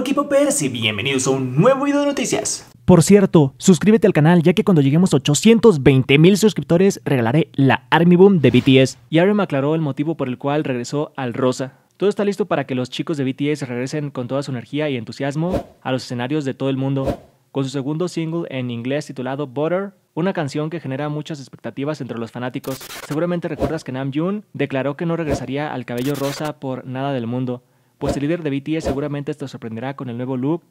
Equipo Poppers y bienvenidos a un nuevo video de noticias. Por cierto, suscríbete al canal ya que cuando lleguemos a 820 mil suscriptores regalaré la Army Boom de BTS. Y ahora me aclaró el motivo por el cual regresó al Rosa. Todo está listo para que los chicos de BTS regresen con toda su energía y entusiasmo a los escenarios de todo el mundo. Con su segundo single en inglés titulado Butter, una canción que genera muchas expectativas entre los fanáticos. Seguramente recuerdas que Namjoon declaró que no regresaría al cabello rosa por nada del mundo pues el líder de BTS seguramente te sorprenderá con el nuevo look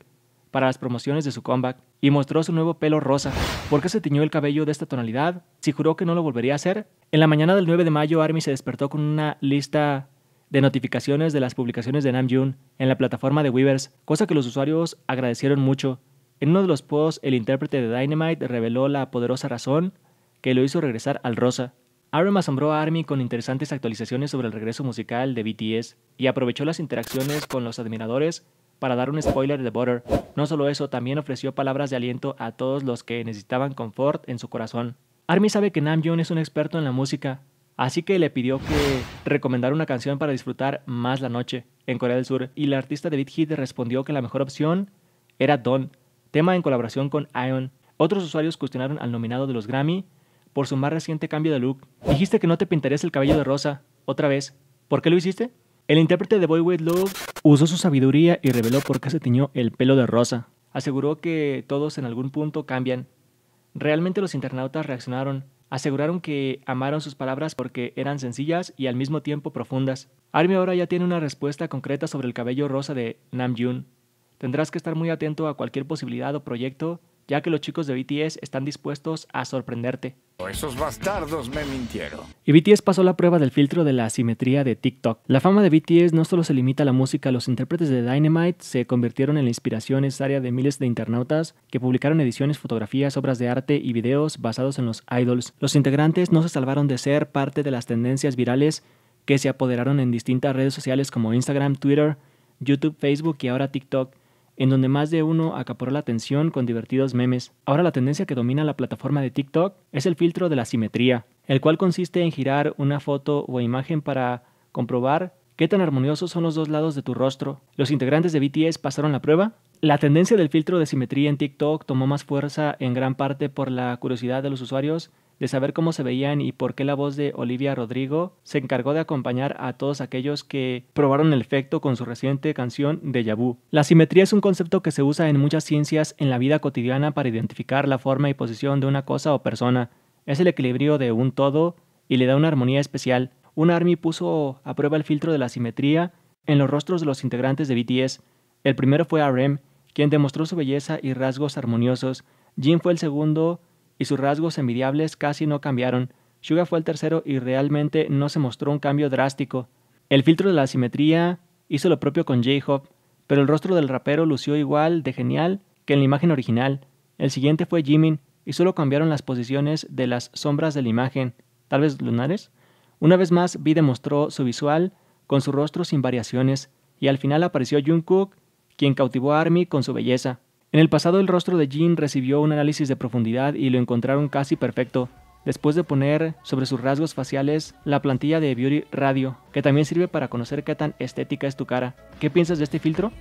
para las promociones de su comeback y mostró su nuevo pelo rosa. ¿Por qué se tiñó el cabello de esta tonalidad? Si juró que no lo volvería a hacer. En la mañana del 9 de mayo, ARMY se despertó con una lista de notificaciones de las publicaciones de Namjoon en la plataforma de Weavers, cosa que los usuarios agradecieron mucho. En uno de los posts, el intérprete de Dynamite reveló la poderosa razón que lo hizo regresar al rosa. RM asombró a ARMY con interesantes actualizaciones sobre el regreso musical de BTS y aprovechó las interacciones con los admiradores para dar un spoiler de Butter. No solo eso, también ofreció palabras de aliento a todos los que necesitaban confort en su corazón. ARMY sabe que Namjoon es un experto en la música, así que le pidió que recomendara una canción para disfrutar más la noche en Corea del Sur y la artista de BitHit respondió que la mejor opción era Don, tema en colaboración con Ion. Otros usuarios cuestionaron al nominado de los Grammy por su más reciente cambio de look. Dijiste que no te pintarías el cabello de rosa, otra vez. ¿Por qué lo hiciste? El intérprete de Boy With Love usó su sabiduría y reveló por qué se tiñó el pelo de rosa. Aseguró que todos en algún punto cambian. Realmente los internautas reaccionaron. Aseguraron que amaron sus palabras porque eran sencillas y al mismo tiempo profundas. Army ahora ya tiene una respuesta concreta sobre el cabello rosa de Namjoon. Tendrás que estar muy atento a cualquier posibilidad o proyecto ya que los chicos de BTS están dispuestos a sorprenderte. Esos bastardos me mintieron. Y BTS pasó la prueba del filtro de la asimetría de TikTok. La fama de BTS no solo se limita a la música, los intérpretes de Dynamite se convirtieron en la inspiración necesaria de miles de internautas que publicaron ediciones, fotografías, obras de arte y videos basados en los idols. Los integrantes no se salvaron de ser parte de las tendencias virales que se apoderaron en distintas redes sociales como Instagram, Twitter, YouTube, Facebook y ahora TikTok en donde más de uno acaparó la atención con divertidos memes. Ahora la tendencia que domina la plataforma de TikTok es el filtro de la simetría, el cual consiste en girar una foto o imagen para comprobar qué tan armoniosos son los dos lados de tu rostro. Los integrantes de BTS pasaron la prueba. La tendencia del filtro de simetría en TikTok tomó más fuerza en gran parte por la curiosidad de los usuarios de saber cómo se veían y por qué la voz de Olivia Rodrigo se encargó de acompañar a todos aquellos que probaron el efecto con su reciente canción de Vu. La simetría es un concepto que se usa en muchas ciencias en la vida cotidiana para identificar la forma y posición de una cosa o persona. Es el equilibrio de un todo y le da una armonía especial. Un ARMY puso a prueba el filtro de la simetría en los rostros de los integrantes de BTS. El primero fue RM, quien demostró su belleza y rasgos armoniosos. Jim fue el segundo y sus rasgos envidiables casi no cambiaron. Suga fue el tercero y realmente no se mostró un cambio drástico. El filtro de la simetría hizo lo propio con J-Hop, pero el rostro del rapero lució igual de genial que en la imagen original. El siguiente fue Jimin y solo cambiaron las posiciones de las sombras de la imagen, tal vez lunares. Una vez más, V demostró su visual con su rostro sin variaciones y al final apareció Jungkook, quien cautivó a Army con su belleza. En el pasado el rostro de Jin recibió un análisis de profundidad y lo encontraron casi perfecto, después de poner sobre sus rasgos faciales la plantilla de Beauty Radio, que también sirve para conocer qué tan estética es tu cara. ¿Qué piensas de este filtro?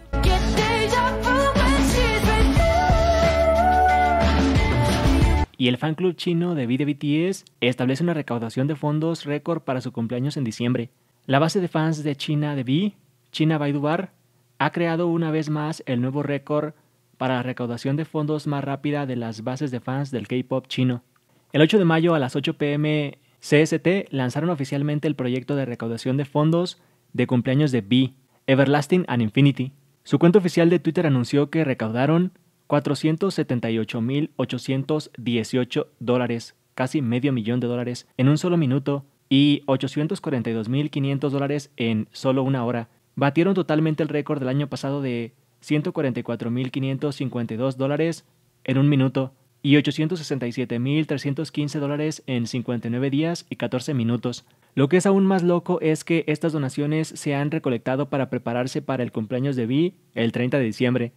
Y el fan club chino de BTS establece una recaudación de fondos récord para su cumpleaños en diciembre. La base de fans de China de V, China Baidu Bar, ha creado una vez más el nuevo récord para la recaudación de fondos más rápida de las bases de fans del K-pop chino. El 8 de mayo a las 8 pm CST lanzaron oficialmente el proyecto de recaudación de fondos de cumpleaños de B, Everlasting and Infinity. Su cuenta oficial de Twitter anunció que recaudaron 478.818 dólares, casi medio millón de dólares, en un solo minuto y 842.500 dólares en solo una hora. Batieron totalmente el récord del año pasado de 144.552 dólares en un minuto y 867.315 dólares en 59 días y 14 minutos. Lo que es aún más loco es que estas donaciones se han recolectado para prepararse para el cumpleaños de Vi el 30 de diciembre.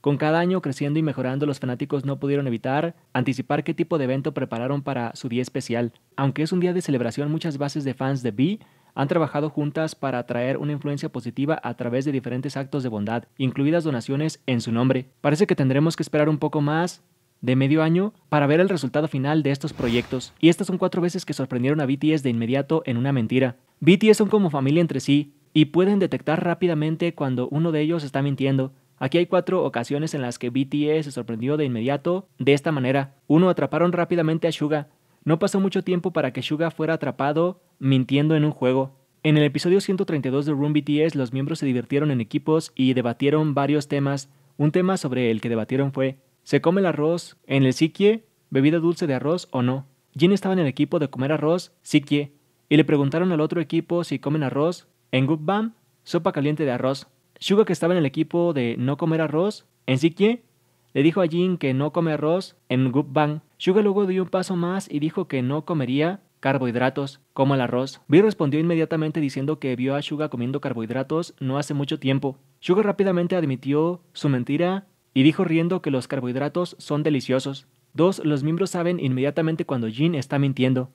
Con cada año creciendo y mejorando, los fanáticos no pudieron evitar anticipar qué tipo de evento prepararon para su día especial. Aunque es un día de celebración, muchas bases de fans de Vi han trabajado juntas para atraer una influencia positiva a través de diferentes actos de bondad, incluidas donaciones en su nombre. Parece que tendremos que esperar un poco más de medio año para ver el resultado final de estos proyectos. Y estas son cuatro veces que sorprendieron a BTS de inmediato en una mentira. BTS son como familia entre sí y pueden detectar rápidamente cuando uno de ellos está mintiendo. Aquí hay cuatro ocasiones en las que BTS se sorprendió de inmediato de esta manera. Uno, atraparon rápidamente a Suga. No pasó mucho tiempo para que Suga fuera atrapado mintiendo en un juego. En el episodio 132 de Room BTS, los miembros se divirtieron en equipos y debatieron varios temas. Un tema sobre el que debatieron fue: ¿se come el arroz en el sikye? ¿Bebida dulce de arroz o no? Jin estaba en el equipo de comer arroz, sikye, y le preguntaron al otro equipo si comen arroz en Bam, sopa caliente de arroz. Suga, que estaba en el equipo de no comer arroz, en sikye, le dijo a Jin que no come arroz en Bang. Suga luego dio un paso más y dijo que no comería carbohidratos, como el arroz. Bill respondió inmediatamente diciendo que vio a Suga comiendo carbohidratos no hace mucho tiempo. Suga rápidamente admitió su mentira y dijo riendo que los carbohidratos son deliciosos. Dos, los miembros saben inmediatamente cuando Jin está mintiendo.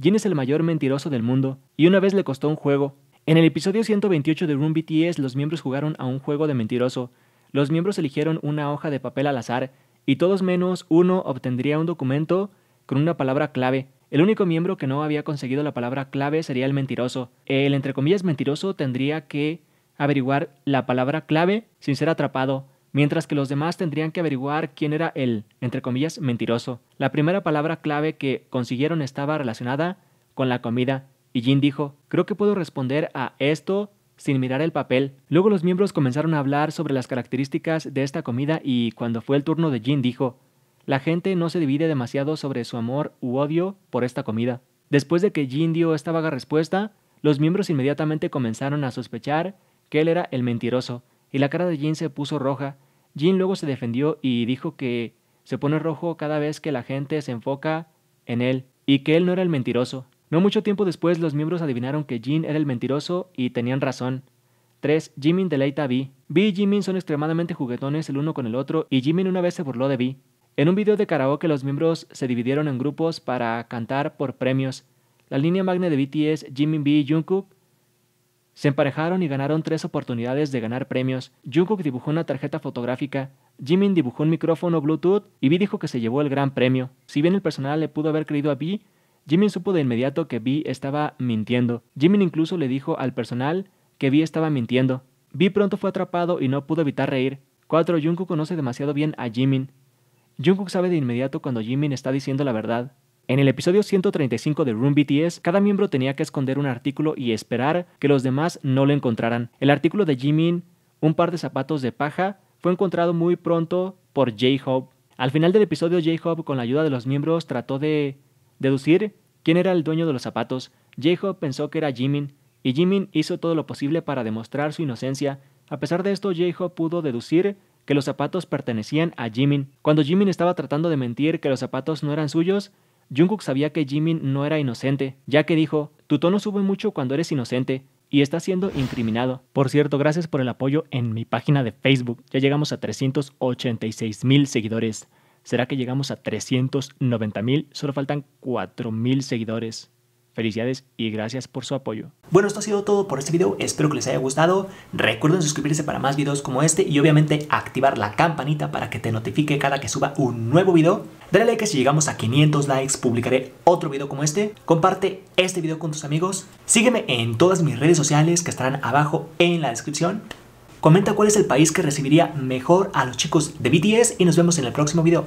Jin es el mayor mentiroso del mundo, y una vez le costó un juego. En el episodio 128 de Room BTS, los miembros jugaron a un juego de mentiroso los miembros eligieron una hoja de papel al azar y todos menos uno obtendría un documento con una palabra clave. El único miembro que no había conseguido la palabra clave sería el mentiroso. El entre comillas mentiroso tendría que averiguar la palabra clave sin ser atrapado, mientras que los demás tendrían que averiguar quién era el entre comillas mentiroso. La primera palabra clave que consiguieron estaba relacionada con la comida y Jin dijo, creo que puedo responder a esto sin mirar el papel. Luego los miembros comenzaron a hablar sobre las características de esta comida y cuando fue el turno de Jin dijo, la gente no se divide demasiado sobre su amor u odio por esta comida. Después de que Jin dio esta vaga respuesta, los miembros inmediatamente comenzaron a sospechar que él era el mentiroso, y la cara de Jin se puso roja. Jin luego se defendió y dijo que se pone rojo cada vez que la gente se enfoca en él, y que él no era el mentiroso. No mucho tiempo después, los miembros adivinaron que Jin era el mentiroso y tenían razón. 3. Jimin deleita a Vi. Vi y Jimin son extremadamente juguetones el uno con el otro y Jimin una vez se burló de Vi. En un video de karaoke los miembros se dividieron en grupos para cantar por premios. La línea magna de BTS, Jimin B y Jungkook se emparejaron y ganaron tres oportunidades de ganar premios. Jungkook dibujó una tarjeta fotográfica, Jimin dibujó un micrófono Bluetooth y Vi dijo que se llevó el gran premio. Si bien el personal le pudo haber creído a Vi, Jimin supo de inmediato que Vi estaba mintiendo. Jimin incluso le dijo al personal que Vi estaba mintiendo. Vi pronto fue atrapado y no pudo evitar reír. 4. Jungkook conoce demasiado bien a Jimin. Jungkook sabe de inmediato cuando Jimin está diciendo la verdad. En el episodio 135 de Room BTS, cada miembro tenía que esconder un artículo y esperar que los demás no lo encontraran. El artículo de Jimin, un par de zapatos de paja, fue encontrado muy pronto por J-Hope. Al final del episodio, J-Hope, con la ayuda de los miembros, trató de deducir quién era el dueño de los zapatos, Jaeho pensó que era Jimin, y Jimin hizo todo lo posible para demostrar su inocencia. A pesar de esto, Jaeho pudo deducir que los zapatos pertenecían a Jimin. Cuando Jimin estaba tratando de mentir que los zapatos no eran suyos, Jungkook sabía que Jimin no era inocente, ya que dijo, tu tono sube mucho cuando eres inocente y estás siendo incriminado. Por cierto, gracias por el apoyo en mi página de Facebook, ya llegamos a 386 mil seguidores. ¿Será que llegamos a 390 mil? Solo faltan 4,000 mil seguidores. Felicidades y gracias por su apoyo. Bueno, esto ha sido todo por este video, espero que les haya gustado. Recuerden suscribirse para más videos como este y obviamente activar la campanita para que te notifique cada que suba un nuevo video. Dale like si llegamos a 500 likes, publicaré otro video como este. Comparte este video con tus amigos. Sígueme en todas mis redes sociales que estarán abajo en la descripción. Comenta cuál es el país que recibiría mejor a los chicos de BTS y nos vemos en el próximo video.